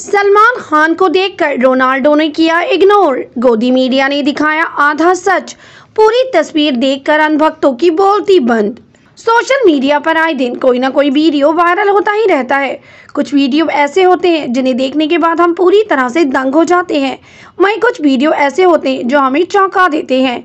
सलमान खान को देखकर रोनाल्डो ने किया इग्नोर गोदी मीडिया ने दिखाया आधा सच पूरी तस्वीर देखकर अनभक्तों की बोलती बंद सोशल मीडिया पर आए दिन कोई ना कोई वीडियो वायरल होता ही रहता है कुछ वीडियो ऐसे होते हैं जिन्हें देखने के बाद हम पूरी तरह से दंग हो जाते हैं वहीं कुछ वीडियो ऐसे होते हैं जो हमें चौंका देते हैं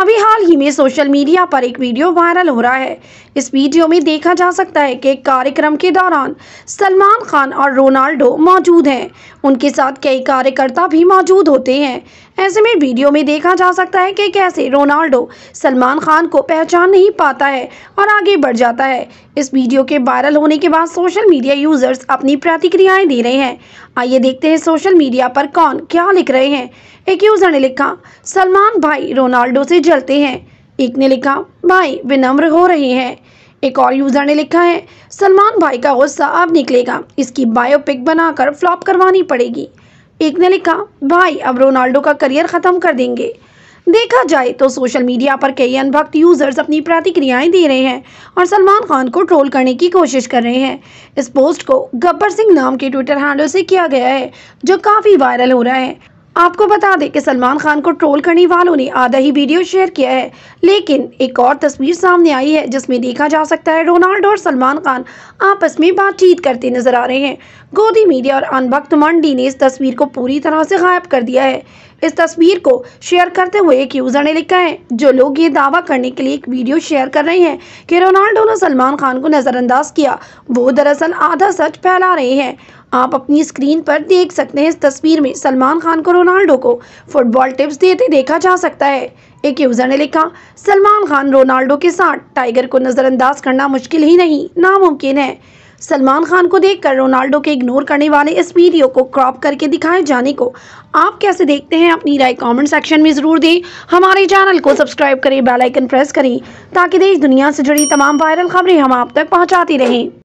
अभी हाल ही में सोशल मीडिया पर एक वीडियो वायरल हो रहा है इस वीडियो में देखा जा सकता है कि कार्यक्रम के दौरान सलमान खान और रोनाल्डो मौजूद हैं उनके साथ कई कार्यकर्ता भी मौजूद होते हैं ऐसे में वीडियो में देखा जा सकता है कि कैसे रोनाल्डो सलमान खान को पहचान नहीं पाता है और आगे बढ़ जाता है इस वीडियो के वायरल होने के बाद सोशल मीडिया यूजर्स अपनी प्रतिक्रियाएं दे रहे हैं आइए देखते हैं सोशल मीडिया पर कौन क्या लिख रहे हैं एक यूजर ने लिखा सलमान भाई रोनाल्डो से जलते हैं एक ने लिखा भाई विनम्र हो रहे हैं एक और यूजर ने लिखा है सलमान भाई का गुस्सा अब निकलेगा इसकी बायोपिक बनाकर फ्लॉप करवानी पड़ेगी एक ने लिखा भाई अब रोनाल्डो का करियर ख़त्म कर देंगे देखा जाए तो सोशल मीडिया पर कई अनभक्त यूजर्स अपनी प्रतिक्रियाएं दे रहे हैं और सलमान खान को ट्रोल करने की कोशिश कर रहे हैं इस पोस्ट को गब्बर सिंह नाम के ट्विटर हैंडल से किया गया है जो काफ़ी वायरल हो रहा है आपको बता दें कि सलमान खान को ट्रोल करने वालों ने आधा ही वीडियो शेयर किया है लेकिन एक और तस्वीर सामने आई है जिसमें देखा जा सकता है रोनाल्डो और सलमान खान आपस में बातचीत करते नजर आ रहे हैं गोदी मीडिया और अनभक्त मंडी ने इस तस्वीर को पूरी तरह से गायब कर दिया है इस तस्वीर को शेयर करते हुए एक यूज़र ने लिखा है जो लोग ये दावा करने के लिए एक वीडियो शेयर कर रहे हैं कि रोनाल्डो ने सलमान खान को नज़रअंदाज किया वो दरअसल आधा सच फैला रहे हैं आप अपनी स्क्रीन पर देख सकते हैं इस तस्वीर में सलमान खान को रोनाल्डो को फुटबॉल टिप्स देते देखा जा सकता है एक यूजर ने लिखा सलमान खान रोनाल्डो के साथ टाइगर को नज़रअंदाज करना मुश्किल ही नहीं नामुमकिन है सलमान खान को देखकर रोनाल्डो के इग्नोर करने वाले इस वीडियो को क्रॉप करके दिखाए जाने को आप कैसे देखते हैं अपनी राय कमेंट सेक्शन में ज़रूर दें हमारे चैनल को सब्सक्राइब करें बेल आइकन प्रेस करें ताकि देश दुनिया से जुड़ी तमाम वायरल खबरें हम आप तक पहुंचाती रहें